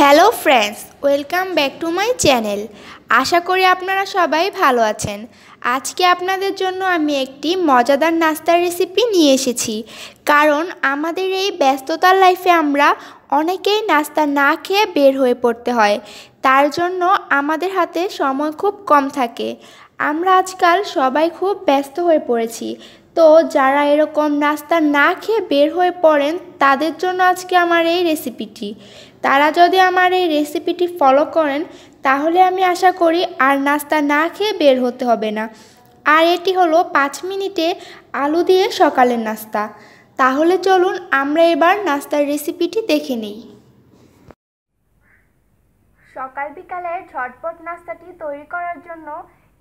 hello friends welcome back to my channel আশা করি আপনারা সবাই ভালো আছেন আজকে আপনাদের জন্য আমি একটি মজাদার নাস্তার রেসিপি নিয়ে এসেছি কারণ আমাদের এই ব্যস্ততার লাইফে আমরা অনেকেই নাস্তা না খেয়ে বের হয়ে পড়তে হয় তার জন্য আমাদের হাতে সময় খুব কম থাকে আমরা আজকাল সবাই খুব ব্যস্ত হয়ে পড়েছি তো যারা এরকম নাস্তা না খেয়ে বের হয়ে পড়েন তাদের জন্য আজকে আমার এই রেসিপিটি তারা যদি আমার এই রেসিপিটি ফলো করেন তাহলে আমি আশা করি আর নাস্তা না খেয়ে বের হতে হবে না আর এটি হলো পাঁচ মিনিটে আলু দিয়ে সকালের নাস্তা তাহলে চলুন আমরা এবার নাস্তার রেসিপিটি দেখে নিই সকাল বিকালে ঝটপট নাস্তাটি তৈরি করার জন্য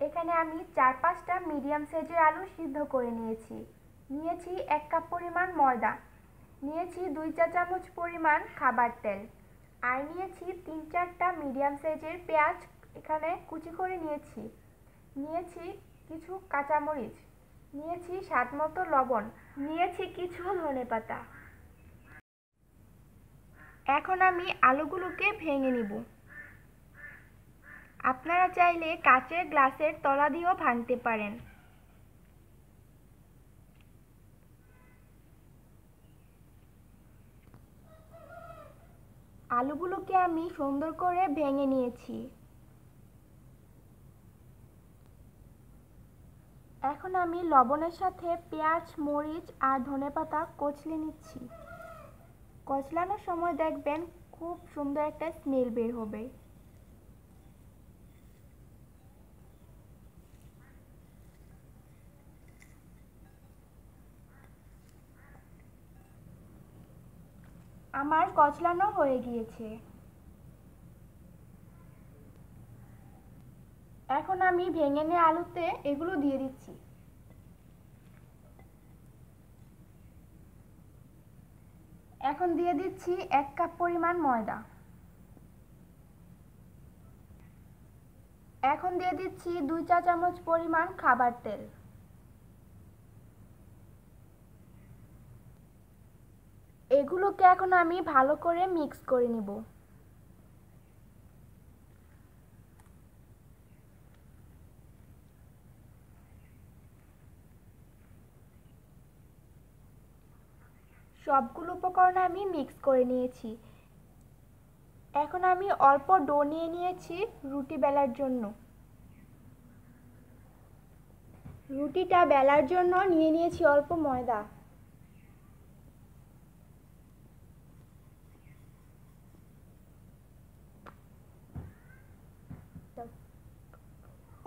এখানে আমি চার পাঁচটা মিডিয়াম সাইজের আলু সিদ্ধ করে নিয়েছি নিয়েছি এক কাপ পরিমাণ ময়দা নিয়েছি দুই চা চামচ পরিমাণ খাবার তেল আর নিয়েছি তিন চারটা মিডিয়াম সাইজের পেঁয়াজ এখানে কুচি করে নিয়েছি নিয়েছি কিছু কাঁচামরিচ নিয়েছি স্বাদ মতো লবণ নিয়েছি কিছু ধনে পাতা এখন আমি আলুগুলোকে ভেঙে নিব আপনারা চাইলে কাচের গ্লাসের তলা দিয়েও ভাঙতে পারেন আলুগুলোকে আমি সুন্দর করে ভেঙে নিয়েছি এখন আমি লবণের সাথে পেঁয়াজ মরিচ আর ধনেপাতা কচলে নিচ্ছি কচলানোর সময় দেখবেন খুব সুন্দর একটা স্মেল বের হবে আমার কচলানো হয়ে গিয়েছে এখন আমি ভেঙে নে আলুতে এগুলো দিয়ে দিচ্ছি এখন দিয়ে দিচ্ছি এক কাপ পরিমাণ ময়দা এখন দিয়ে দিচ্ছি দুই চা চামচ পরিমাণ খাবার তেল এগুলোকে এখন আমি ভালো করে মিক্স করে নিব সবগুলো উপকরণ আমি মিক্স করে নিয়েছি এখন আমি অল্প ডো নিয়ে নিয়েছি রুটি বেলার জন্য রুটিটা বেলার জন্য নিয়ে নিয়েছি অল্প ময়দা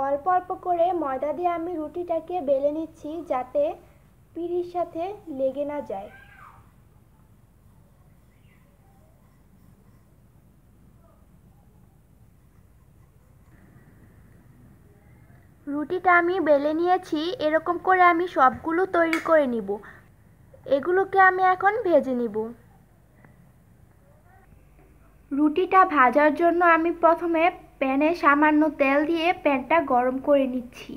অল্প অল্প করে ময়দা দিয়ে আমি রুটিটাকে বেলে নিচ্ছি যাতে পিড়ির সাথে লেগে না যায় রুটিটা আমি বেলে নিয়েছি এরকম করে আমি সবগুলো তৈরি করে নিব এগুলোকে আমি এখন ভেজে নিব রুটিটা ভাজার জন্য আমি প্রথমে প্যানে সামান্য তেল দিয়ে প্যানটা গরম করে নিচ্ছি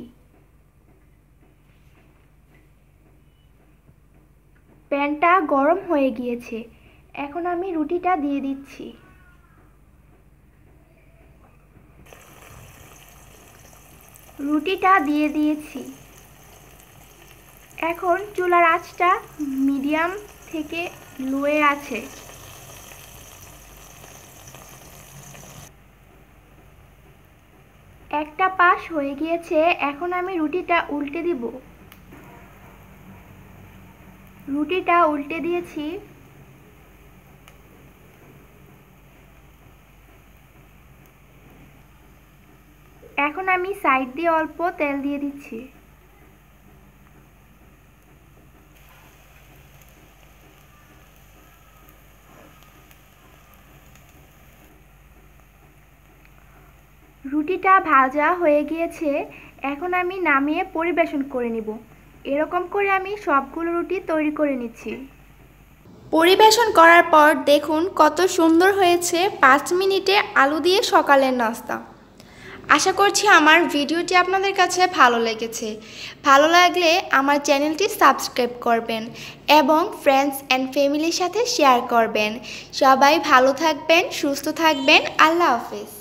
প্যানটা গরম হয়ে গিয়েছে এখন আমি রুটিটা দিয়ে দিচ্ছি রুটিটা দিয়ে দিয়েছি এখন চুলার আঁচটা মিডিয়াম থেকে লোয়ে আছে একটা পাশ হয়ে গিয়েছে এখন আমি রুটিটা উল্টে দিব রুটিটা উল্টে দিয়েছি এখন আমি সাইড দিয়ে অল্প তেল দিয়ে দিচ্ছি রুটিটা ভাজা হয়ে গিয়েছে এখন আমি নামিয়ে পরিবেশন করে নিব এরকম করে আমি সবগুলো রুটি তৈরি করে নিচ্ছি পরিবেশন করার পর দেখুন কত সুন্দর হয়েছে পাঁচ মিনিটে আলু দিয়ে সকালের নাস্তা আশা করছি আমার ভিডিওটি আপনাদের কাছে ভালো লেগেছে ভালো লাগলে আমার চ্যানেলটি সাবস্ক্রাইব করবেন এবং ফ্রেন্ডস অ্যান্ড ফ্যামিলির সাথে শেয়ার করবেন সবাই ভালো থাকবেন সুস্থ থাকবেন আল্লাহ হাফিজ